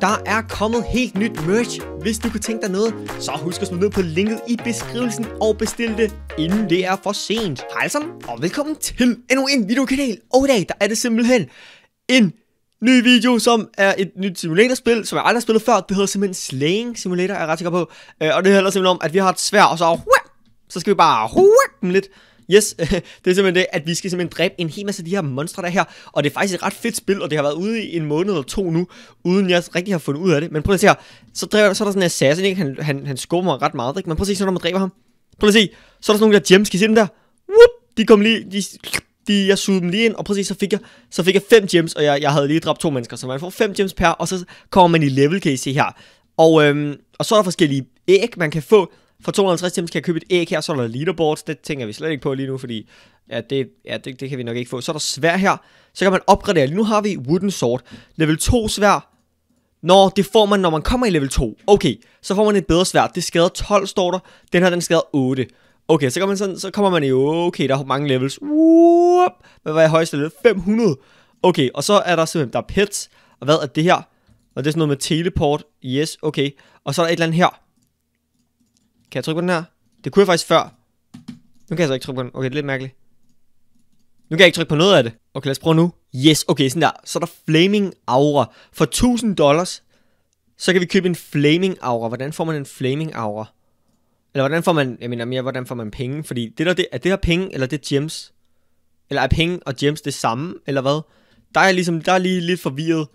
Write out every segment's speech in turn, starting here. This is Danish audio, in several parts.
Der er kommet helt nyt merch. Hvis du kunne tænke dig noget, så husk at smide ned på linket i beskrivelsen og bestil det, inden det er for sent. Hej alle sammen, og velkommen til endnu en videokanal. Og i dag, der er det simpelthen en ny video, som er et nyt simulatorspil, som jeg aldrig har spillet før. Det hedder simpelthen Slaying Simulator, er jeg ret sikker på. Øh, og det handler simpelthen om, at vi har et svær, og så, så skal vi bare dem lidt. Yes, det er simpelthen det, at vi skal simpelthen dræbe en hel masse af de her monstre der her. Og det er faktisk et ret fedt spil, og det har været ude i en måned eller to nu, uden jeg rigtig har fundet ud af det. Men prøv at se her, så, dræber, så er der sådan en assassin, ikke? Han, han, han skummer ret meget, ikke? Men prøv at se, så når man dræber ham. Prøv at se, så er der sådan nogle der gems, kan I se dem der? Whoop! De kom lige, de, de, jeg sugede dem lige ind, og præcis så fik jeg, så fik jeg fem gems, og jeg, jeg havde lige dræbt to mennesker, så man får fem gems per, og så kommer man i level, kan I se her. Og, øhm, og så er der forskellige æg, man kan få, for 250 timer skal jeg købe et æg her, så er der leaderboards, det tænker vi slet ikke på lige nu, fordi ja, det, ja, det, det kan vi nok ikke få. Så er der svær her, så kan man opgradere. Lige nu har vi wooden sword, level 2 svær. Nå, det får man, når man kommer i level 2. Okay, så får man et bedre svær. Det skader 12, står der. Den her, den skader 8. Okay, så, kan man sådan, så kommer man i, okay, der er mange levels. Whoop! Hvad var jeg højeste level? 500. Okay, og så er der simpelthen, der er pets. Og hvad er det her? Og det er sådan noget med teleport. Yes, okay. Og så er der et eller andet her. Kan jeg trykke på den her? Det kunne jeg faktisk før. Nu kan jeg så ikke trykke på den. Okay, det er lidt mærkeligt. Nu kan jeg ikke trykke på noget af det. Okay, lad os prøve nu. Yes, okay, sådan der. Så er der Flaming Aura. For 1000 dollars, så kan vi købe en Flaming Aura. Hvordan får man en Flaming Aura? Eller hvordan får man, jeg mener mere, hvordan får man penge? Fordi det der, det, er det her penge, eller det er gems? Eller er penge og gems det samme, eller hvad? Der er ligesom, der er lige lidt forvirret.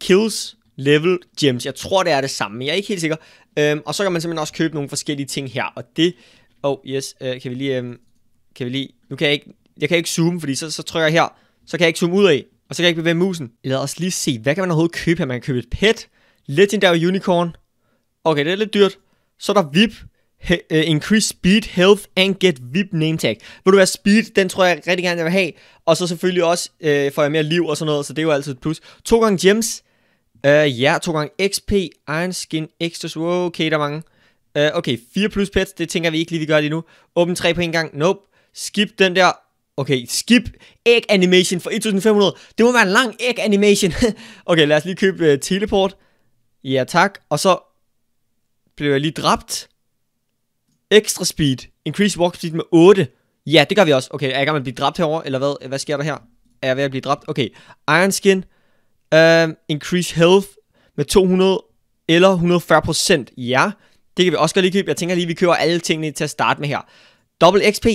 Kills level gems. Jeg tror, det er det samme, men jeg er ikke helt sikker. Øhm, og så kan man simpelthen også købe nogle forskellige ting her, og det... Oh, yes, øh, kan vi lige... Øhm, kan vi lige... Nu kan jeg ikke... Jeg kan ikke zoome, fordi så, så trykker jeg her, så kan jeg ikke zoome ud af, og så kan jeg ikke bevæge musen. Lad os lige se, hvad kan man overhovedet købe her? Man kan købe et pet, Legendary Unicorn. Okay, det er lidt dyrt. Så er der VIP, He, uh, increase speed, health and get VIP name tag. Vil du være speed, den tror jeg rigtig gerne, jeg vil have. Og så selvfølgelig også uh, får jeg mere liv og sådan noget, så det er jo altid et plus. To gange gems, Øh, ja, to gange XP, Iron Skin, Extras, wow, okay, der er mange. Øh, okay, 4 plus pets, det tænker vi ikke lige, vi gør lige nu. Åbne 3 på en gang, nope. Skip den der, Okay, skip egg animation for 1500. Det må være en lang egg animation. okay, lad os lige købe uh, teleport. Ja, tak. Og så blev jeg lige dræbt. Extra speed. Increase walk speed med 8. Ja, det gør vi også. Okay, er jeg i gang med at blive dræbt herover eller hvad? Hvad sker der her? Er jeg ved at blive dræbt? Okay, iron skin. Uh, increase health med 200 eller 140 procent. Ja, det kan vi også godt lige købe. Jeg tænker lige, at vi kører alle tingene til at starte med her. Double XP,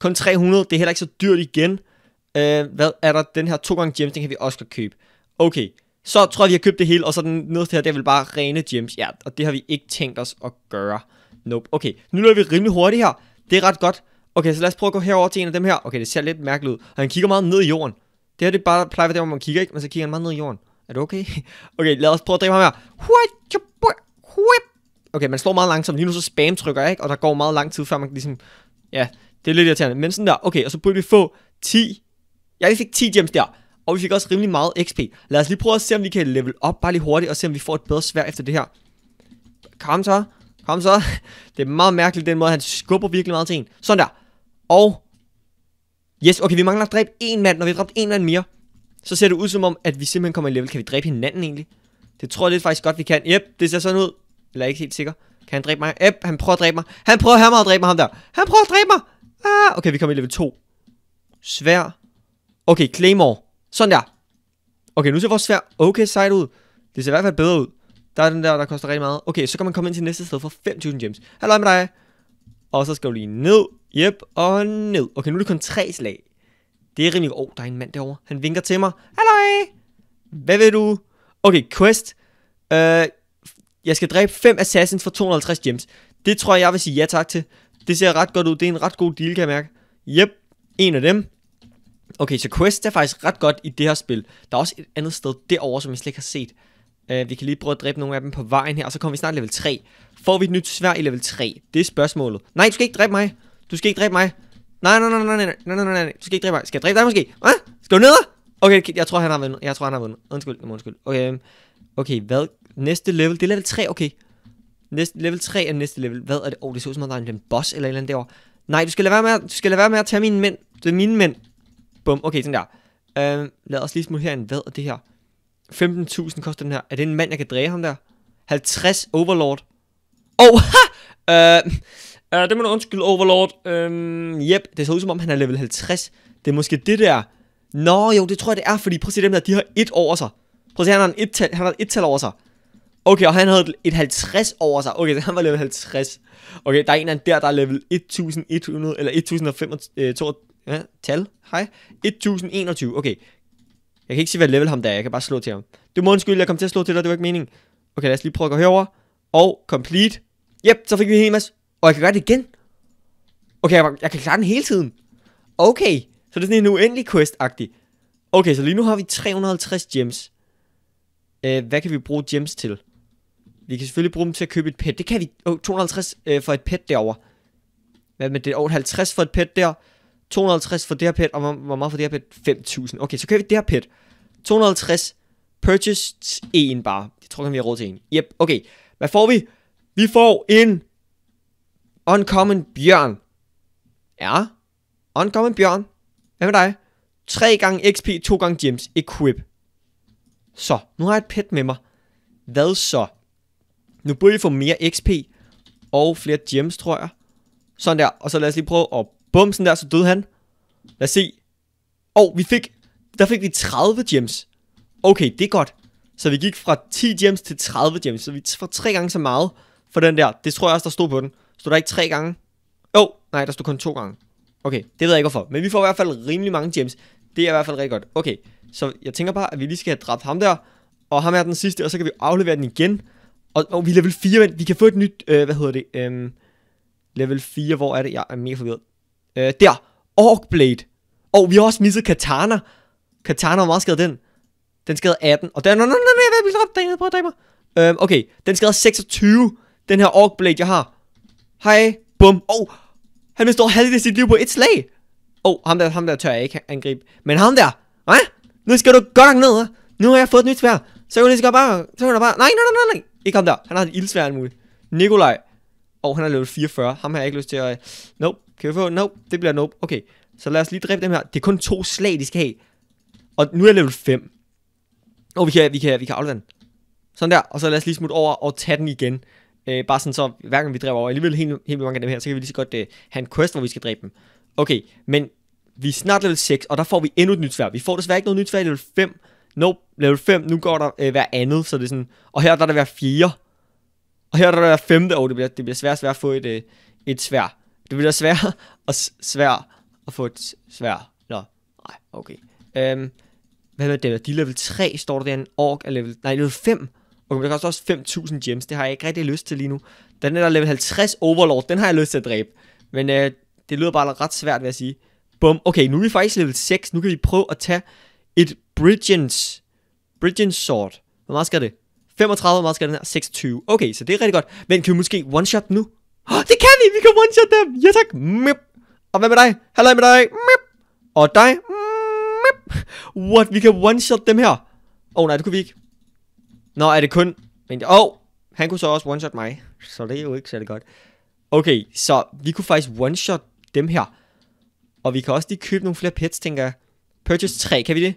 kun 300. Det er heller ikke så dyrt igen. Uh, hvad er der? Den her 2 gange gems, den kan vi også godt købe. Okay, så tror jeg, vi har købt det hele, og så den nederste her, det er vel bare rene gems. Ja, og det har vi ikke tænkt os at gøre. Nope. Okay, nu løber vi rimelig hurtigt her. Det er ret godt. Okay, så lad os prøve at gå herover til en af dem her. Okay, det ser lidt mærkeligt ud. Og han kigger meget ned i jorden. Det her det bare plejer at være hvor man kigger, ikke? Men så kigger han meget ned i jorden. Er du okay? Okay, lad os prøve at dræbe ham her. Okay, man slår meget langsomt. Lige nu så spamtrykker jeg, ikke? Og der går meget lang tid, før man kan ligesom... Ja, det er lidt irriterende. Men sådan der, okay, og så burde vi få 10... Ja, vi fik 10 gems der. Og vi fik også rimelig meget XP. Lad os lige prøve at se, om vi kan level op bare lige hurtigt, og se, om vi får et bedre svær efter det her. Kom så. Kom så. Det er meget mærkeligt, den måde, han skubber virkelig meget til en. Sådan der. Og Yes, okay, vi mangler at dræbe en mand. Når vi har dræbt en mand mere, så ser det ud som om, at vi simpelthen kommer i level. Kan vi dræbe hinanden egentlig? Det tror jeg lidt faktisk godt, vi kan. Yep, det ser sådan ud. Eller jeg er ikke helt sikker. Kan han dræbe mig? Yep, han prøver at dræbe mig. Han prøver her at dræbe mig, ham der. Han prøver at dræbe mig. Ah, okay, vi kommer i level 2. Svær. Okay, Claymore. Sådan der. Okay, nu ser vores svær okay sejt ud. Det ser i hvert fald bedre ud. Der er den der, der koster rigtig meget. Okay, så kan man komme ind til næste sted for 5.000 gems. Hallo med dig. Og så skal du lige ned. Yep, og ned. Okay, nu er det kun tre slag. Det er rimelig... Åh, oh, der er en mand derovre. Han vinker til mig. Halløj! Hvad vil du? Okay, quest. uh, jeg skal dræbe 5 assassins for 250 gems. Det tror jeg, jeg vil sige ja tak til. Det ser ret godt ud. Det er en ret god deal, kan jeg mærke. Yep, en af dem. Okay, så quest er faktisk ret godt i det her spil. Der er også et andet sted derovre, som jeg slet ikke har set. Uh, vi kan lige prøve at dræbe nogle af dem på vejen her, og så kommer vi snart level 3. Får vi et nyt svær i level 3? Det er spørgsmålet. Nej, du skal ikke dræbe mig. Du skal ikke dræbe mig. Nej, nej, nej, nej, nej, nej, nej, nej, nej. Du skal ikke dræbe mig. Skal jeg dræbe dig måske? Hvad? Skal du ned? Okay, jeg tror, han har vundet. Jeg tror, han har vundet. Undskyld, undskyld. Okay, øhm, okay, hvad? Næste level, det er level 3, okay. Næste, level 3 er næste level. Hvad er det? Åh, oh, det ser ud som om, der er en boss eller et eller andet derovre. Nej, du skal lade være med at, du skal lade være med at tage mine mænd. Det er mine mænd. Bum, okay, sådan der. Uh, lad os lige smutte herind. Hvad er det her? 15.000 koster den her. Er det en mand, jeg kan dræbe ham der? 50 Overlord. Åh, oh, ha! Uh, uh, det må du undskylde, Overlord. Um, øhm, yep, det ser ud som om, han er level 50. Det er måske det der. Nå, jo, det tror jeg, det er, fordi prøv at se dem der, de har et over sig. Prøv at se, han har, en et tal, han har et, et tal over sig. Okay, og han havde et 50 over sig. Okay, så han var level 50. Okay, der er en af der, der er level 1100, eller 1025, øh, to, ja, tal, hej, 1021, okay. Jeg kan ikke sige, hvad level ham der er. Jeg kan bare slå til ham. Du må undskylde, jeg kom til at slå til dig. Det var ikke meningen. Okay, lad os lige prøve at gå herover. Og complete. Yep, så fik vi en hel masse. Og jeg kan gøre det igen. Okay, jeg, jeg kan klare den hele tiden. Okay, så det er sådan en uendelig quest-agtig. Okay, så lige nu har vi 350 gems. Uh, hvad kan vi bruge gems til? Vi kan selvfølgelig bruge dem til at købe et pet. Det kan vi. Oh, 250 uh, for et pet derover. Hvad med det? Oh, 50 for et pet der. 250 for det her pet, og hvor meget for det her pet? 5.000. Okay, så køber vi det her pet. 250, purchase en bare. Jeg tror, vi har råd til en. Yep, okay. Hvad får vi? Vi får en uncommon bjørn. Ja, uncommon bjørn. Hvad med dig? 3 gange XP, 2 gange gems. Equip. Så, nu har jeg et pet med mig. Hvad så? Nu burde vi få mere XP og flere gems, tror jeg. Sådan der. Og så lad os lige prøve at Bum, sådan der, så døde han. Lad os se. Og oh, vi fik, der fik vi 30 gems. Okay, det er godt. Så vi gik fra 10 gems til 30 gems, så vi får tre gange så meget for den der. Det tror jeg også, der stod på den. Stod der ikke tre gange? Jo, oh, nej, der stod kun to gange. Okay, det ved jeg ikke hvorfor. Men vi får i hvert fald rimelig mange gems. Det er i hvert fald rigtig godt. Okay, så jeg tænker bare, at vi lige skal have dræbt ham der. Og ham er den sidste, og så kan vi aflevere den igen. Og, og vi er level 4, men vi kan få et nyt, øh, hvad hedder det, Øh, level 4, hvor er det? Jeg er mega forvirret. Øh, der. Orkblade. Og vi har også misset Katana. Katana, hvor meget skade den? Den skade 18. Og den... Nå, nå, nå, nå, jeg er ved prøv at dræbe mig. Øhm, okay. Den skade 26. Den her Orkblade, jeg har. Hej. Bum. Oh. Han mister over halvdelen af sit liv på et slag. oh, ham der, ham der tør jeg ikke angribe. Men ham der. Hvad? Nu skal du godt nok ned, hva? Nu har jeg fået et nyt svær. Så kan du lige bare... Så kan du bare... Nej, nej, nej, nej. Ikke ham der. Han har et ildsvær muligt. Nikolaj. Og oh, han er level 44. Ham har jeg ikke lyst til at... Nope. Kan vi få? Nope. Det bliver nope. Okay. Så lad os lige dræbe dem her. Det er kun to slag, de skal have. Og nu er jeg level 5. Og vi kan, vi kan, vi kan den. Sådan der. Og så lad os lige smutte over og tage den igen. Øh, bare sådan så, hver gang vi dræber over alligevel helt, helt mange af dem her, så kan vi lige så godt øh, have en quest, hvor vi skal dræbe dem. Okay, men vi er snart level 6, og der får vi endnu et nyt svær. Vi får desværre ikke noget nyt svær i level 5. Nope, level 5, nu går der øh, hver andet, så det er sådan... Og her der er der hver fjerde. Og her der er der hver femte. Åh, oh, det bliver, det bliver svært svært at få et, øh, et svær. Det bliver sværere og svær at få et svær. Nå, nej, okay. Øhm, hvad med det? De er level 3, står der en Ork er level... Nej, level 5. Okay, men det koster også 5.000 gems. Det har jeg ikke rigtig lyst til lige nu. Den er der level 50 Overlord. Den har jeg lyst til at dræbe. Men øh, det lyder bare ret svært, vil jeg sige. Bum. Okay, nu er vi faktisk level 6. Nu kan vi prøve at tage et Bridgens... Bridgens Sword. Hvor meget skal det? 35, hvor meget skal den her? 26. Okay, så det er rigtig godt. Men kan vi måske one-shot nu? Oh, det kan vi! Vi kan one-shot dem! Ja tak! Mip. Og hvad med dig? Halløj med dig! Mip. Og dig? Mip. What? Vi kan one-shot dem her! Åh oh, nej, det kunne vi ikke. Nå, er det kun... Åh, oh, han kunne så også one-shot mig. Så det er jo ikke særlig godt. Okay, så vi kunne faktisk one-shot dem her. Og vi kan også lige købe nogle flere pets, tænker jeg. Purchase 3, kan vi det?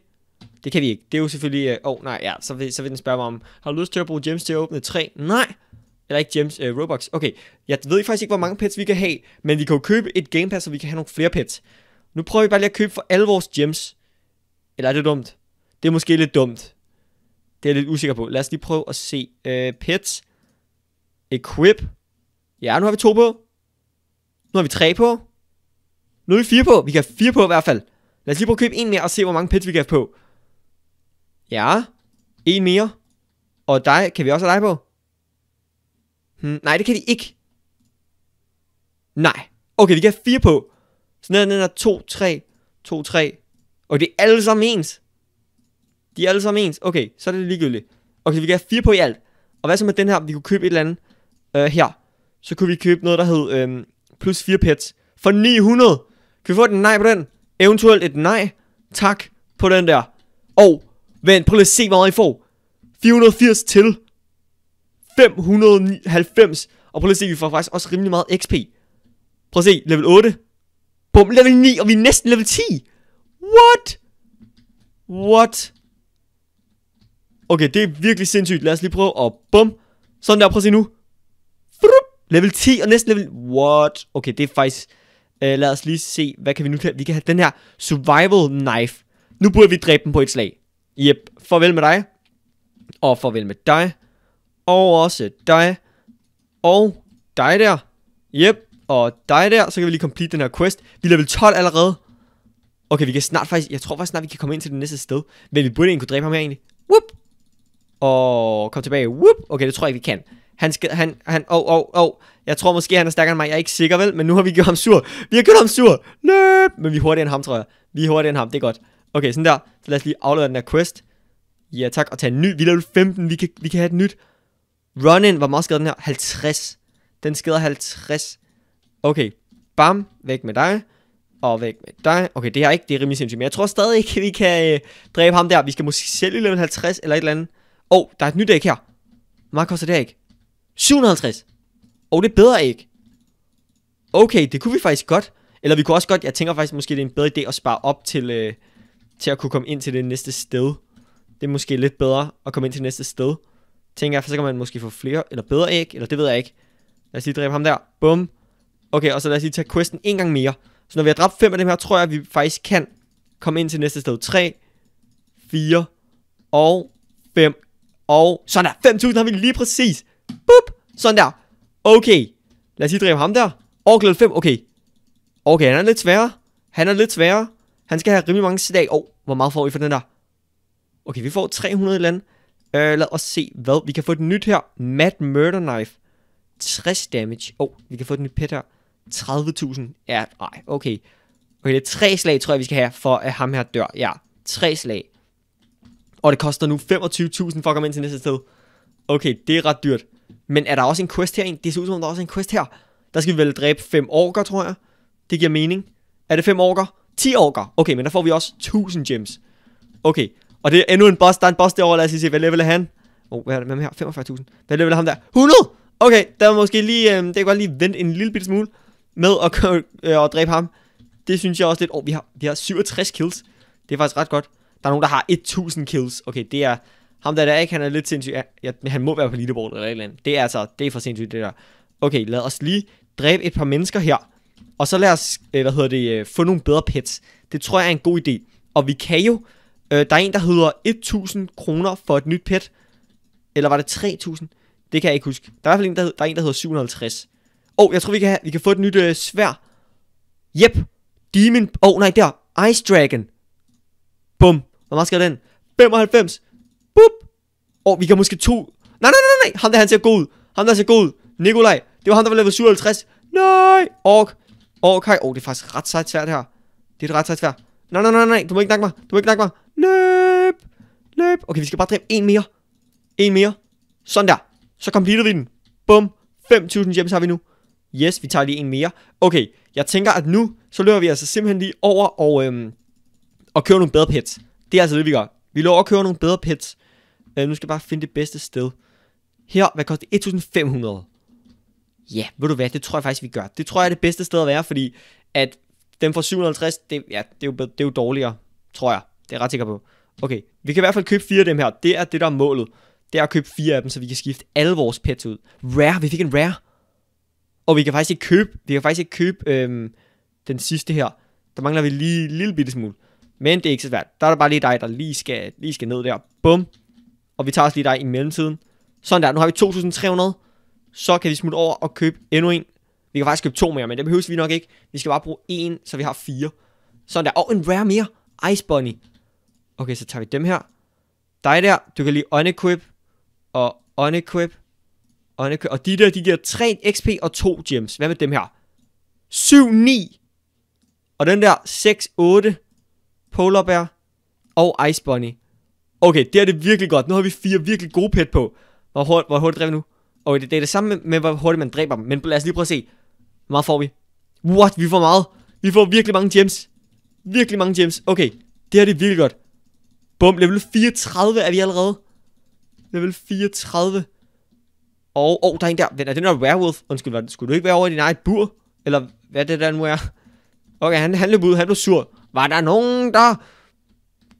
Det kan vi ikke. Det er jo selvfølgelig... Øh, åh, uh, oh, nej, ja. Så vil, så vil den spørge mig om, har du lyst til at bruge gems til at åbne 3? Nej! eller ikke gems, øh, Robux. Okay, jeg ved faktisk ikke, hvor mange pets vi kan have, men vi kan jo købe et Game Pass, så vi kan have nogle flere pets. Nu prøver vi bare lige at købe for alle vores gems. Eller er det dumt? Det er måske lidt dumt. Det er jeg lidt usikker på. Lad os lige prøve at se. Øh, pets. Equip. Ja, nu har vi to på. Nu har vi tre på. Nu er vi fire på. Vi kan have fire på i hvert fald. Lad os lige prøve at købe en mere og se, hvor mange pets vi kan have på. Ja. En mere. Og dig, kan vi også have dig på? Hmm, nej, det kan de ikke. Nej. Okay, de kan have fire på. Så den er 2, 3, 2, 3. Og det er alle sammen ens. De er alle sammen ens. Okay, så er det ligegyldigt. Okay, vi kan have fire på i alt. Og hvad så med den her? Vi kunne købe et eller andet øh, her. Så kunne vi købe noget, der hed øh, plus 4 pets. For 900. Kan vi få et nej på den? Eventuelt et nej. Tak på den der. Og vent, prøv lige at se, hvor meget I får. 480 til. 590. Og prøv lige at se, vi får faktisk også rimelig meget XP. Prøv at se, level 8. Bum, level 9, og vi er næsten level 10. What? What? Okay, det er virkelig sindssygt. Lad os lige prøve at bum. Sådan der, prøv at se nu. Level 10 og næsten level... What? Okay, det er faktisk... uh, lad os lige se, hvad kan vi nu tage? Vi kan have den her survival knife. Nu burde vi dræbe dem på et slag. Jep, farvel med dig. Og farvel med dig og også dig, og dig der. Yep, og dig der, så kan vi lige complete den her quest. Vi er level 12 allerede. Okay, vi kan snart faktisk, jeg tror faktisk snart, vi kan komme ind til det næste sted. Men vi burde egentlig kunne dræbe ham her egentlig. Whoop! Og kom tilbage. Whoop! Okay, det tror jeg ikke, vi kan. Han skal, han, han, åh, oh, åh, oh, oh. Jeg tror måske, han er stærkere end mig. Jeg er ikke sikker, vel? Men nu har vi gjort ham sur. Vi har gjort ham sur. Løb! Men vi er hurtigere end ham, tror jeg. Vi er hurtigere end ham, det er godt. Okay, sådan der. Så lad os lige aflevere den her quest. Ja, tak. Og tage en ny. Vi er level 15. Vi kan, vi kan have et nyt. Run-in, hvor meget skader den her? 50. Den skader 50. Okay, bam, væk med dig. Og væk med dig. Okay, det her ikke, det er rimelig sindssygt, men jeg tror stadig ikke, vi kan øh, dræbe ham der. Vi skal måske selv level 50 eller et eller andet. Åh, oh, der er et nyt æg her. Hvor meget koster det her ikke? 750. Åh, oh, det er bedre ikke. Okay, det kunne vi faktisk godt. Eller vi kunne også godt, jeg tænker faktisk, måske det er en bedre idé at spare op til, øh, til at kunne komme ind til det næste sted. Det er måske lidt bedre at komme ind til det næste sted. Tænker jeg, for så kan man måske få flere eller bedre æg, eller det ved jeg ikke. Lad os lige dræbe ham der. Bum. Okay, og så lad os lige tage questen en gang mere. Så når vi har dræbt fem af dem her, tror jeg, at vi faktisk kan komme ind til næste sted. 3, 4 og 5. Og sådan der. 5.000 har vi lige præcis. Bup. Sådan der. Okay. Lad os lige dræbe ham der. Overklæde 5. Okay. Okay, han er lidt sværere. Han er lidt sværere. Han skal have rimelig mange slag. Åh, oh, hvor meget får vi for den der? Okay, vi får 300 eller andet. Øh, lad os se, hvad vi kan få det nyt her. Mad Murder Knife. 60 damage. Åh, oh, vi kan få den nyt pet her. 30.000. Ja, nej, okay. Okay, det er tre slag, tror jeg, vi skal have, for at ham her dør. Ja, tre slag. Og det koster nu 25.000 for at komme ind til næste sted. Okay, det er ret dyrt. Men er der også en quest ind Det ser ud som om, der er også en quest her. Der skal vi vel dræbe 5 orker, tror jeg. Det giver mening. Er det 5 orker? 10 orker. Okay, men der får vi også 1000 gems. Okay, og det er endnu en boss. Der er en boss derovre. Lad os se, hvad level er han? Oh, hvad er det med her? 45.000. Hvad level er ham der? 100! Okay, der var måske lige... Øh, det kan godt lige vente en lille bitte smule med at øh, og dræbe ham. Det synes jeg også lidt... Åh, oh, vi har, vi har 67 kills. Det er faktisk ret godt. Der er nogen, der har 1000 kills. Okay, det er... Ham der der ikke, han er lidt sindssyg. Ja, ja, han må være på leaderboard eller et eller andet. Det er altså... Det er for sindssygt, det der. Okay, lad os lige dræbe et par mennesker her. Og så lad os, øh, hvad hedder det, øh, få nogle bedre pets. Det tror jeg er en god idé. Og vi kan jo Øh, der er en, der hedder 1000 kroner for et nyt pet. Eller var det 3000? Det kan jeg ikke huske. Der er i hvert fald en, der, hedder, der, er en, der hedder 750. Åh, oh, jeg tror, vi kan, have, vi kan få et nyt øh, svær. Jep. Demon. Åh, oh, nej, der. Ice Dragon. Bum. Hvor meget skal den? 95. Bup. Åh, oh, vi kan måske to. Nej, nej, nej, nej. Ham der, han ser god ud. Ham der ser god ud. Nikolaj. Det var ham, der var level 57. Nej. Ork. Ork. Åh, oh, det er faktisk ret sejt svært her. Det er et ret sejt svært. Nej, nej, nej, nej, du må ikke nakke mig. Du må ikke nakke mig. Løb. Løb. Okay, vi skal bare dræbe en mere. En mere. Sådan der. Så completer vi den. Bum. 5.000 gems har vi nu. Yes, vi tager lige en mere. Okay, jeg tænker, at nu, så løber vi altså simpelthen lige over og, øhm, og kører nogle bedre pets. Det er altså det, vi gør. Vi lover at køre nogle bedre pets. Øh, nu skal jeg bare finde det bedste sted. Her, hvad koster det? 1.500. Ja, yeah, ved du hvad, det tror jeg faktisk, vi gør. Det tror jeg er det bedste sted at være, fordi at dem fra 750, det, ja, det, er jo, det er jo dårligere, tror jeg. Det er jeg ret sikker på. Okay, vi kan i hvert fald købe fire af dem her. Det er det, der er målet. Det er at købe fire af dem, så vi kan skifte alle vores pets ud. Rare, vi fik en rare. Og vi kan faktisk ikke købe, vi kan faktisk ikke købe øhm, den sidste her. Der mangler vi lige en lille bitte smule. Men det er ikke så svært. Der er der bare lige dig, der lige skal, lige skal ned der. Bum. Og vi tager os lige dig i mellemtiden. Sådan der, nu har vi 2300. Så kan vi smutte over og købe endnu en vi kan faktisk købe to mere, men det behøves vi nok ikke. Vi skal bare bruge en, så vi har fire. Sådan der. Og oh, en rare mere. Ice Bunny. Okay, så tager vi dem her. Dig der, du kan lige unequip. Og unequip. unequip. Og de der, de giver 3 XP og 2 gems. Hvad med dem her? 7, 9. Og den der 6, 8. Bear. Og Ice Bunny. Okay, det er det virkelig godt. Nu har vi fire virkelig gode pet på. Hvor hurtigt, hvor hurtigt dræber nu? Okay, det, det er det samme med, med, hvor hurtigt man dræber dem. Men lad os lige prøve at se. Hvor meget får vi? What? Vi får meget. Vi får virkelig mange gems. Virkelig mange gems. Okay. Det her det er virkelig godt. Bum. Level 34 er vi allerede. Level 34. Og, oh, der er en der. Vent, er det der werewolf? Undskyld, hvad, skulle du ikke være over i din eget bur? Eller hvad det der nu er? Okay, han, han løb ud. Han blev sur. Var der nogen, der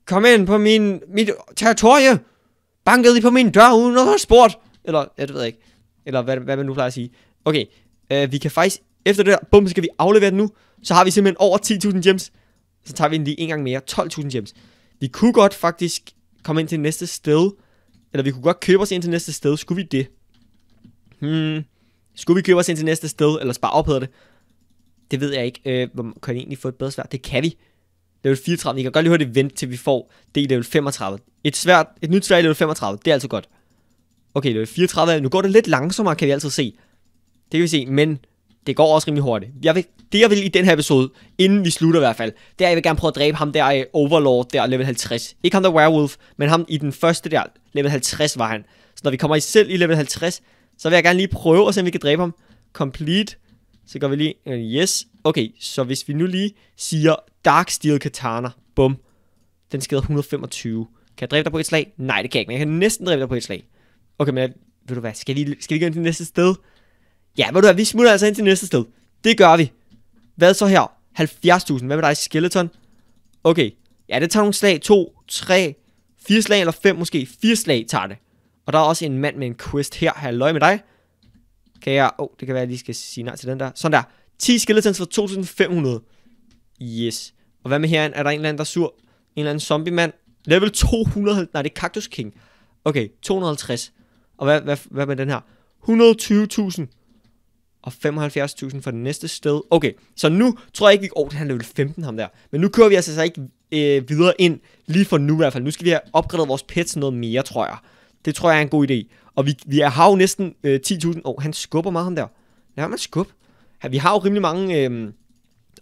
kom ind på min, mit territorie? Bankede de på min dør uden at have spurgt? Eller, ja, det ved jeg ikke. Eller hvad, hvad man nu plejer at sige. Okay, øh, vi kan faktisk efter det der, bum, skal vi aflevere den nu. Så har vi simpelthen over 10.000 gems. Så tager vi den lige en gang mere. 12.000 gems. Vi kunne godt faktisk komme ind til næste sted. Eller vi kunne godt købe os ind til næste sted. Skulle vi det? Hmm. Skulle vi købe os ind til næste sted? Eller spare op, det. Det ved jeg ikke. Øh, kan vi egentlig få et bedre svært? Det kan vi. Level 34. Vi kan godt lige hurtigt vente, til vi får det i level 35. Et, svært, et nyt svært i level 35. Det er altså godt. Okay, level 34. Nu går det lidt langsommere, kan vi altid se. Det kan vi se. Men det går også rimelig hurtigt. Jeg vil, det jeg vil i den her episode, inden vi slutter i hvert fald, det er, jeg vil gerne prøve at dræbe ham der øh, Overlord, der level 50. Ikke ham der Werewolf, men ham i den første der, level 50 var han. Så når vi kommer i selv i level 50, så vil jeg gerne lige prøve at se, om vi kan dræbe ham. Complete. Så gør vi lige, øh, yes. Okay, så hvis vi nu lige siger Dark Steel Katana, bum. Den skader 125. Kan jeg dræbe dig på et slag? Nej, det kan jeg ikke, men jeg kan næsten dræbe dig på et slag. Okay, men ved du hvad, skal vi, skal vi gå ind til næste sted? Ja, ved du hvad, vi smutter altså ind til næste sted. Det gør vi. Hvad så her? 70.000. Hvad med dig, Skeleton? Okay. Ja, det tager nogle slag. 2, 3, 4 slag eller 5 måske. 4 slag tager det. Og der er også en mand med en quest her. Halløj med dig. Kan jeg... Åh, oh, det kan være, at jeg lige skal sige nej til den der. Sådan der. 10 skeletons for 2.500. Yes. Og hvad med herinde? Er der en eller anden, der er sur? En eller anden zombie-mand? Level 200... Nej, det er Cactus King. Okay, 250. Og hvad, hvad, hvad med den her? 120.000 og 75.000 for det næste sted. Okay, så nu tror jeg ikke, vi... Åh, oh, han er level 15, ham der. Men nu kører vi altså, så ikke øh, videre ind, lige for nu i hvert fald. Nu skal vi have opgraderet vores pets noget mere, tror jeg. Det tror jeg er en god idé. Og vi, vi har jo næsten øh, 10.000... Åh, oh, han skubber meget, ham der. Lad mig skubbe. Vi har jo rimelig mange... Øh, åh, øh...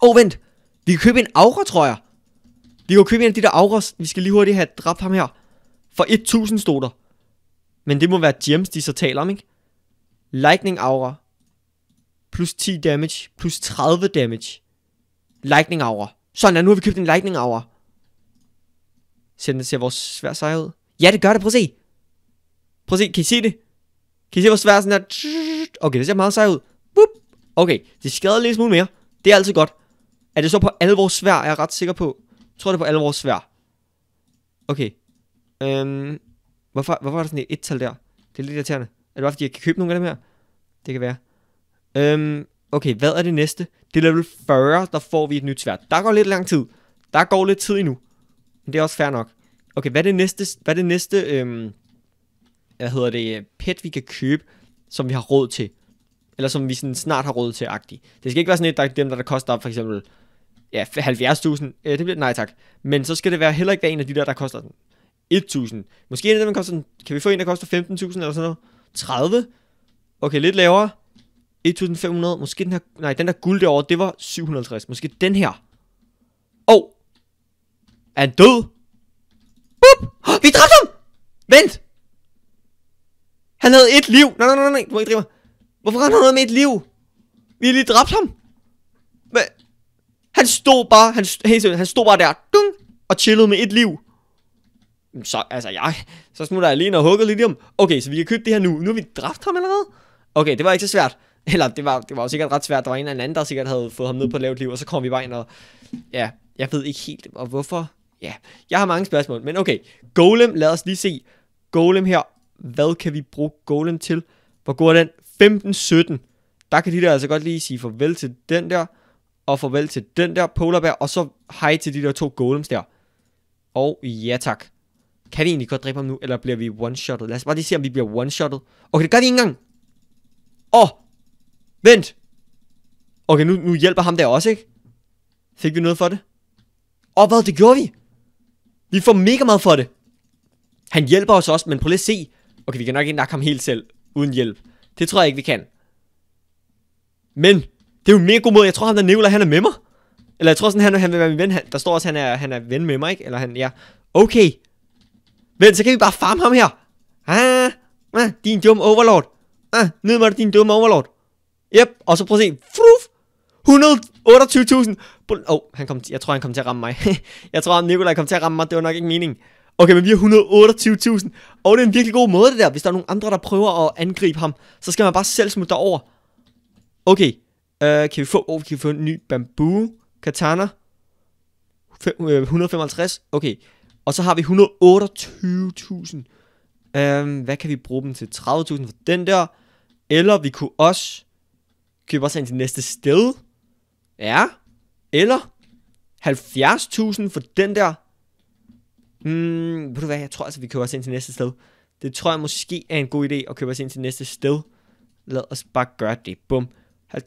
oh, vent! Vi kan købe en aura, tror jeg. Vi kan købe en af de der auras. Vi skal lige hurtigt have dræbt ham her. For 1.000 stod der. Men det må være gems, de så taler om, ikke? Lightning aura plus 10 damage, plus 30 damage. Lightning hour. Sådan, nu har vi købt en lightning hour. Ser, den, ser vores svær sej ud? Ja, det gør det. Prøv at se. Prøv at se. Kan I se det? Kan I se, hvor svær sådan der? Okay, det ser meget sej ud. Boop. Okay, det skader lidt smule mere. Det er altid godt. Er det så på alle vores svær, jeg er ret sikker på? Jeg tror, det er på alle vores svær. Okay. Øhm, hvorfor, hvorfor er der sådan et tal der? Det er lidt irriterende. Er det bare, fordi jeg kan købe nogle af dem her? Det kan være. Øhm, okay, hvad er det næste? Det er level 40, der får vi et nyt svært. Der går lidt lang tid. Der går lidt tid endnu. Men det er også fair nok. Okay, hvad er det næste, hvad er det næste øhm, hvad hedder det, øh, pet, vi kan købe, som vi har råd til? Eller som vi sådan snart har råd til, agtigt. Det skal ikke være sådan et, der dem, der, der koster for eksempel ja, 70.000. Øh, det bliver nej tak. Men så skal det være heller ikke være en af de der, der koster den. 1.000. Måske en af dem, der koster Kan vi få en, der koster 15.000 eller sådan noget? 30? Okay, lidt lavere. 1500, måske den her, nej, den der guld derovre, det var 750, måske den her. Åh! oh. er han død? Boop! Oh, vi dræbte ham! Vent! Han havde et liv! Nej, nej, nej, nej, du må ikke drive mig. Hvorfor har han noget med et liv? Vi har lige dræbt ham. Men, han stod bare, han, hey, han stod bare der, dung, og chillede med et liv. Så, altså, jeg, så smutter jeg ind og hugger lidt i ham. Okay, så vi kan købe det her nu. Nu har vi dræbt ham allerede. Okay, det var ikke så svært. Eller det var, det var jo sikkert ret svært. Der var en eller anden, der sikkert havde fået ham ned på lavt liv, og så kom vi bare ind og... Ja, jeg ved ikke helt, og hvorfor... Ja, jeg har mange spørgsmål, men okay. Golem, lad os lige se. Golem her. Hvad kan vi bruge Golem til? Hvor går den? 15-17. Der kan de der altså godt lige sige farvel til den der, og farvel til den der polarbær, og så hej til de der to golems der. Og ja tak. Kan vi egentlig godt dræbe ham nu, eller bliver vi one-shottet? Lad os bare lige se, om vi bliver one-shottet. Okay, det gør de ikke engang. Åh, oh, Vent! Okay, nu, nu hjælper ham der også, ikke? Fik vi noget for det? Åh, oh, hvad? Det gjorde vi! Vi får mega meget for det! Han hjælper os også, men prøv lige at se. Okay, vi kan nok ikke nakke ham helt selv, uden hjælp. Det tror jeg ikke, vi kan. Men, det er jo en mega god måde. Jeg tror, han der nævler, han er med mig. Eller jeg tror sådan, han, han vil være min ven. Han, der står også, han er, han er ven med mig, ikke? Eller han, ja. Okay. Men så kan vi bare farme ham her. Ah, ah din dumme overlord. Ah, nu med dig, din dumme overlord. Yep, og så prøv at se. Fruf! 128.000. Åh, oh, han kom, jeg tror, han kom til at ramme mig. jeg tror, Nikolaj kom til at ramme mig. Det var nok ikke meningen. Okay, men vi har 128.000. Og det er en virkelig god måde, det der. Hvis der er nogen andre, der prøver at angribe ham, så skal man bare selv smutte derover. Okay. Uh, kan vi få, oh, kan vi få en ny bambu? Katana? 155. Øh, okay. Og så har vi 128.000. Uh, øhm, hvad kan vi bruge dem til? 30.000 for den der. Eller vi kunne også køber os ind til næste sted. Ja. Eller 70.000 for den der. Hmm, ved du hvad, jeg tror altså, vi køber os ind til næste sted. Det tror jeg måske er en god idé at købe os ind til næste sted. Lad os bare gøre det. Bum. 53.000,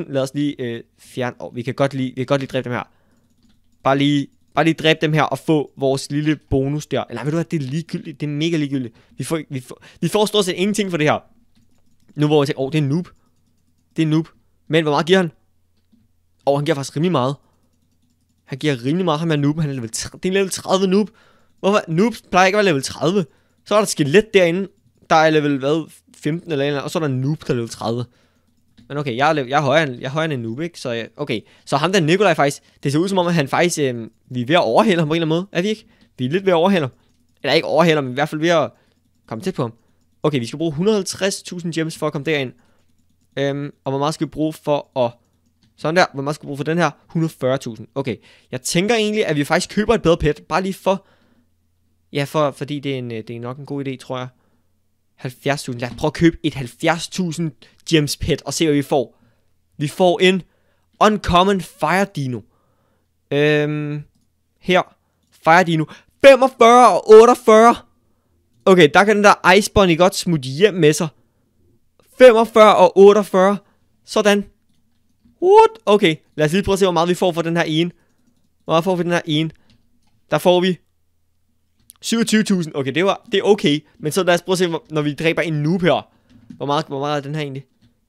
øh, lad os lige øh, fjerne. Oh, vi kan godt lige, vi kan godt lige dræbe dem her. Bare lige, bare lige dræbe dem her og få vores lille bonus der. Eller ved du hvad, det er ligegyldigt. Det er mega ligegyldigt. Vi får, vi får, vi får stort set ingenting for det her. Nu hvor jeg tænker, åh, oh, det er noob. Det er en noob. Men hvor meget giver han? Og oh, han giver faktisk rimelig meget. Han giver rimelig meget, ham er noob. Han er level, det er en level 30 noob. Hvorfor? Noobs plejer ikke at være level 30. Så er der et skelet derinde. Der er level, hvad, 15 eller andet. eller og så er der en noob, der er level 30. Men okay, jeg er, jeg er, højere, end, jeg er højere end en noob, ikke? Så øh, okay, så ham der Nikolaj faktisk, det ser ud som om, at han faktisk, øh, vi er ved at overhælde ham på en eller anden måde. Er vi ikke? Vi er lidt ved at overhælde ham. Eller ikke overhælde ham, men i hvert fald ved at komme tæt på ham. Okay, vi skal bruge 150.000 gems for at komme derind. Øhm, og hvor meget skal vi bruge for at... Sådan der, hvor meget skal vi bruge for den her? 140.000. Okay, jeg tænker egentlig, at vi faktisk køber et bedre pet. Bare lige for... Ja, for, fordi det er, en, øh, det er nok en god idé, tror jeg. 70.000. Lad os prøve at købe et 70.000 gems pet og se, hvad vi får. Vi får en Uncommon Fire Dino. Øhm, her. Fire Dino. 45 og 48. Okay, der kan den der Ice Bunny godt smutte hjem med sig. 45 og 48. Sådan. What? Okay, lad os lige prøve at se, hvor meget vi får for den her ene. Hvor meget får vi den her ene? Der får vi 27.000. Okay, det, var, det er okay. Men så lad os prøve at se, når vi dræber en noob her. Hvor meget, hvor meget er den her egentlig?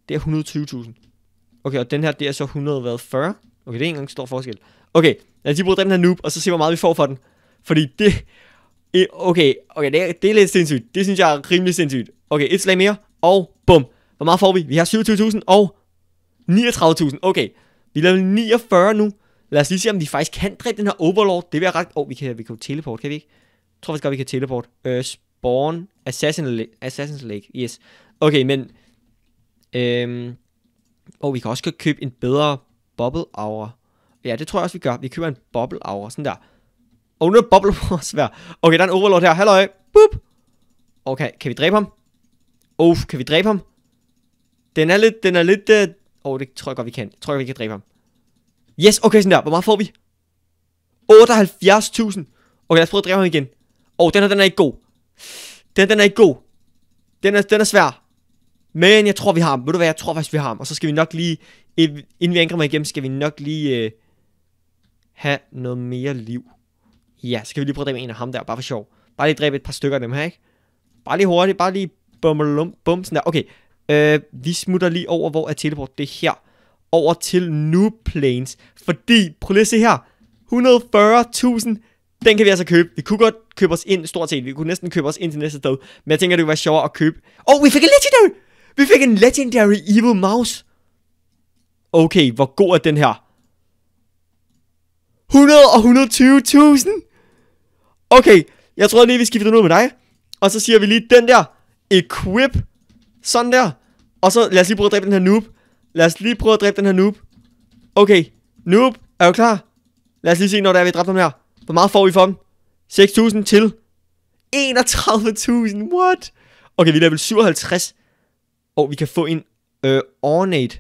Det er 120.000. Okay, og den her, det er så 140. Okay, det er ikke engang stor forskel. Okay, lad os lige bruge den her noob, og så se, hvor meget vi får for den. Fordi det... Okay, okay, det er, det er lidt sindssygt. Det synes jeg er rimelig sindssygt. Okay, et slag mere, og Bum. Hvor meget får vi? Vi har 27.000 og 39.000. Okay, vi er level 49 nu. Lad os lige se, om vi faktisk kan dræbe den her Overlord. Det vil jeg ret... Åh, oh, vi kan, vi kan teleport, kan vi ikke? Jeg tror faktisk godt, vi kan teleport. Uh, spawn Assassin Lake. Assassin's Lake, yes. Okay, men... Øhm... Og oh, vi kan også købe en bedre Bubble aura. Ja, det tror jeg også, vi gør. Vi køber en Bubble aura. sådan der. Og oh, nu er Bubble Hour svær. Okay, der er en Overlord her. Halløj. Boop. Okay, kan vi dræbe ham? Uff, kan vi dræbe ham? Den er lidt, den er lidt... Øh, Åh, uh... oh, det tror jeg godt, vi kan. Jeg tror jeg, vi kan dræbe ham. Yes, okay, sådan der. Hvor meget får vi? 78.000. Okay, lad os prøve at dræbe ham igen. Åh, oh, den her, den er ikke god. Den, den er ikke god. Den er, den er svær. Men jeg tror, vi har ham. Ved du hvad, jeg tror faktisk, vi har ham. Og så skal vi nok lige... Inden vi angriber mig igennem, skal vi nok lige... uh... have noget mere liv. Ja, så kan vi lige prøve at dræbe en af ham der, bare for sjov. Bare lige dræbe et par stykker af dem her, ikke? Bare lige hurtigt, bare lige bum, bum, bum, sådan der. Okay, øh, vi smutter lige over, hvor er teleport? Det er her. Over til New Planes. Fordi, prøv lige at se her. 140.000 den kan vi altså købe. Vi kunne godt købe os ind, stort set. Vi kunne næsten købe os ind til næste sted. Men jeg tænker, det kunne være sjovere at købe. Oh, vi fik en legendary! Vi fik en legendary evil mouse. Okay, hvor god er den her? 100 og 120.000! Okay, jeg tror lige, vi skifter noget med dig. Og så siger vi lige den der. Equip. Sådan der. Og så lad os lige prøve at dræbe den her noob. Lad os lige prøve at dræbe den her noob. Okay. Noob, er du klar? Lad os lige se, når det er, vi dræbte den ham her. Hvor meget får vi for dem? 6.000 til 31.000. What? Okay, vi er level 57. Og vi kan få en øh, ornate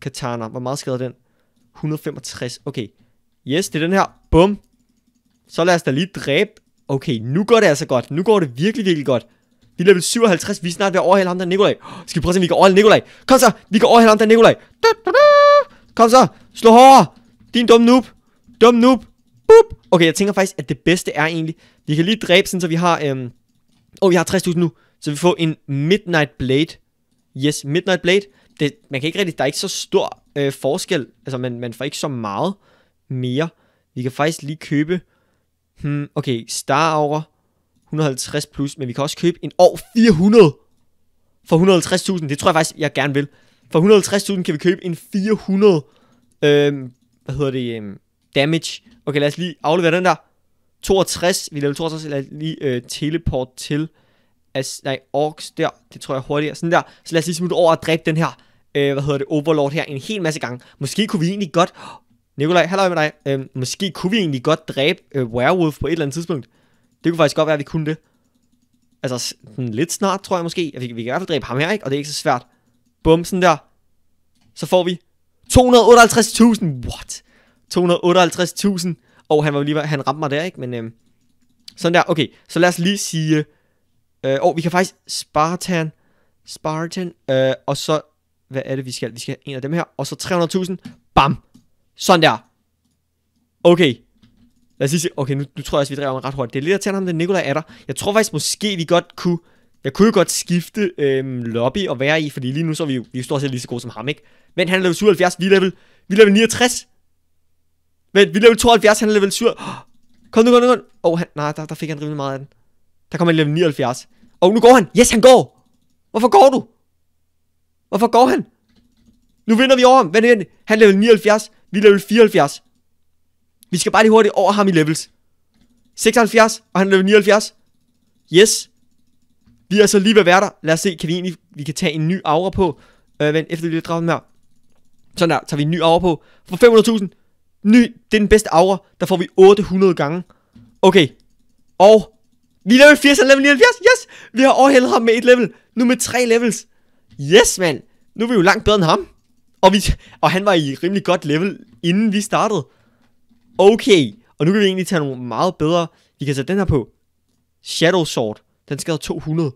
katana. Hvor meget skader den? 165. Okay. Yes, det er den her. Bum. Så lad os da lige dræbe. Okay, nu går det altså godt. Nu går det virkelig, virkelig godt. Vi er level 57, vi er snart ved at overhale ham der Nikolaj. Skal vi prøve at se, om vi kan overhale Nikolaj? Kom så, vi kan overhale ham der Nikolaj. Kom så, slå hårdere. Din dum noob. Dum noob. Boop. Okay, jeg tænker faktisk, at det bedste er egentlig, vi kan lige dræbe sådan, så vi har, øhm, åh, oh, vi har 60.000 nu, så vi får en Midnight Blade. Yes, Midnight Blade. Det, man kan ikke rigtig, der er ikke så stor øh, forskel, altså man, man får ikke så meget mere. Vi kan faktisk lige købe, hmm, okay, Star Aura, 150 plus, men vi kan også købe en år 400 for 150.000. Det tror jeg faktisk, jeg gerne vil. For 150.000 kan vi købe en 400, øhm, hvad hedder det, øhm, damage. Okay, lad os lige aflevere den der. 62, vi laver 62, lad os lige øh, teleport til, as, nej, orks der, det tror jeg hurtigere, sådan der. Så lad os lige smutte over og dræbe den her, øh, hvad hedder det, overlord her en hel masse gange. Måske kunne vi egentlig godt, Nikolaj, halløj med dig, øh, måske kunne vi egentlig godt dræbe øh, werewolf på et eller andet tidspunkt. Det kunne faktisk godt være, at vi kunne det. Altså, sådan lidt snart, tror jeg måske. Vi, vi kan i hvert fald dræbe ham her, ikke? Og det er ikke så svært. Bum, sådan der. Så får vi 258.000. What? 258.000. Og han, var lige, han ramte mig der, ikke? Men øhm, sådan der. Okay, så lad os lige sige... Øh, og vi kan faktisk Spartan... Spartan. Øh, og så... Hvad er det, vi skal? Vi skal have en af dem her. Og så 300.000. Bam. Sådan der. Okay. Lad os lige sige, okay, nu, nu tror jeg også, vi drejer mig ret hurtigt. Det er lidt at tænke ham, det Nikolaj er der. Jeg tror faktisk måske, vi godt kunne... Jeg kunne jo godt skifte øhm, lobby og være i, fordi lige nu så er vi jo, vi er stort set lige så gode som ham, ikke? Men han er level 77, vi er level, vi er level 69. Vent, vi er level 72, han er level 7. Oh, kom nu, kom nu, kom nu. Åh, oh, han, nej, der, der fik han rimelig meget af den. Der kommer han level 79. Og oh, nu går han. Yes, han går. Hvorfor går du? Hvorfor går han? Nu vinder vi over ham. Hvad er det? Han er level 79. Vi er level 74. Vi skal bare lige hurtigt over ham i levels. 76, og han er level 79. Yes. Vi er så lige ved at være der. Lad os se, kan vi egentlig vi kan tage en ny aura på. Øh, vent, efter vi lige har her. Sådan der, tager vi en ny aura på. For 500.000. Ny, det er den bedste aura. Der får vi 800 gange. Okay. Og vi er level 80 er level 79. Yes! Vi har overhældet ham med et level. Nu med tre levels. Yes, mand. Nu er vi jo langt bedre end ham. Og, vi, og han var i rimelig godt level, inden vi startede. Okay, og nu kan vi egentlig tage nogle meget bedre. Vi kan sætte den her på. Shadow Sword. Den skader 200.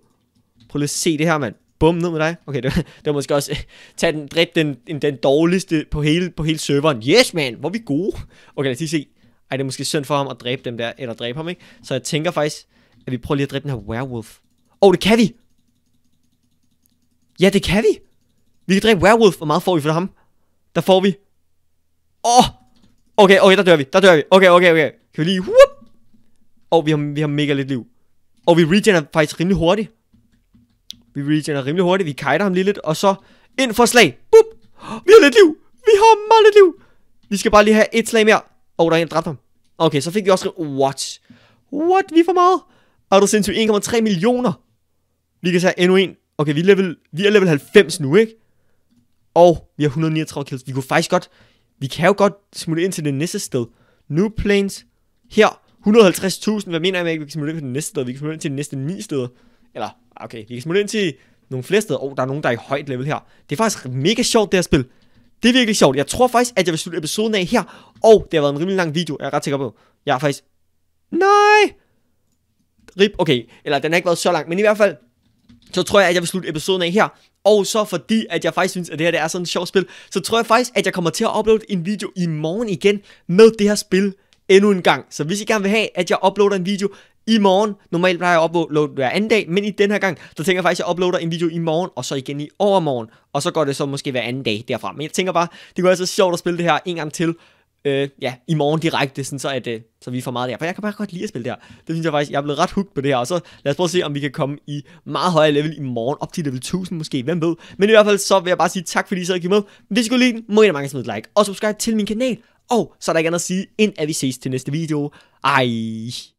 Prøv lige at se det her, mand. Bum, ned med dig. Okay, det, var, det var måske også... Tag den, den, den, den dårligste på hele, på hele serveren. Yes, man! Hvor er vi gode? Okay, lad os lige se. Ej, det er måske synd for ham at dræbe dem der, eller dræbe ham, ikke? Så jeg tænker faktisk, at vi prøver lige at dræbe den her werewolf. Åh, oh, det kan vi! Ja, det kan vi! Vi kan dræbe werewolf. Hvor meget får vi for ham? Der får vi... Åh! Oh, Okay, okay, der dør vi. Der dør vi. Okay, okay, okay. Kan vi lige... Whoop! Og oh, vi har, vi har mega lidt liv. Og vi regener faktisk rimelig hurtigt. Vi regener rimelig hurtigt. Vi kiter ham lige lidt. Og så ind for slag. Boop! Vi har lidt liv. Vi har meget lidt liv. Vi skal bare lige have et slag mere. Og oh, der er en, der dræbte ham. Okay, så fik vi også... What? What? Vi er for meget. Er du sindssygt 1,3 millioner? Vi kan tage endnu en. Okay, vi er, level, vi er level 90 nu, ikke? Og vi har 139 kills. Vi kunne faktisk godt vi kan jo godt smutte ind til det næste sted. New Plains, her, 150.000, hvad mener jeg med, at vi kan smutte ind til det næste sted? Vi kan smutte ind til det næste ni steder. Eller, okay, vi kan smutte ind til nogle flere steder. Åh, oh, der er nogen, der er i højt level her. Det er faktisk mega sjovt, det her spil. Det er virkelig sjovt. Jeg tror faktisk, at jeg vil slutte episoden af her. Og det har været en rimelig lang video, jeg er ret sikker på. Jeg er faktisk... Nej! Rip, okay. Eller den har ikke været så lang, men i hvert fald... Så tror jeg, at jeg vil slutte episoden af her og så fordi, at jeg faktisk synes, at det her det er sådan et sjovt spil, så tror jeg faktisk, at jeg kommer til at uploade en video i morgen igen med det her spil endnu en gang. Så hvis I gerne vil have, at jeg uploader en video i morgen, normalt plejer jeg at uploade hver anden dag, men i den her gang, så tænker jeg faktisk, at jeg uploader en video i morgen, og så igen i overmorgen, og så går det så måske hver anden dag derfra. Men jeg tænker bare, det kunne være så sjovt at spille det her en gang til, øh, ja, i morgen direkte, sådan så, at, øh, så vi får meget der. For jeg kan bare godt lide at spille der. Det synes jeg faktisk, jeg er blevet ret hooked på det her. Og så lad os prøve at se, om vi kan komme i meget højere level i morgen, op til level 1000 måske, hvem ved. Men i hvert fald så vil jeg bare sige tak, fordi I sad og med. Hvis I kunne lide den, må I da mange smide et like og subscribe til min kanal. Og så er der ikke andet at sige, end at vi ses til næste video. Ej.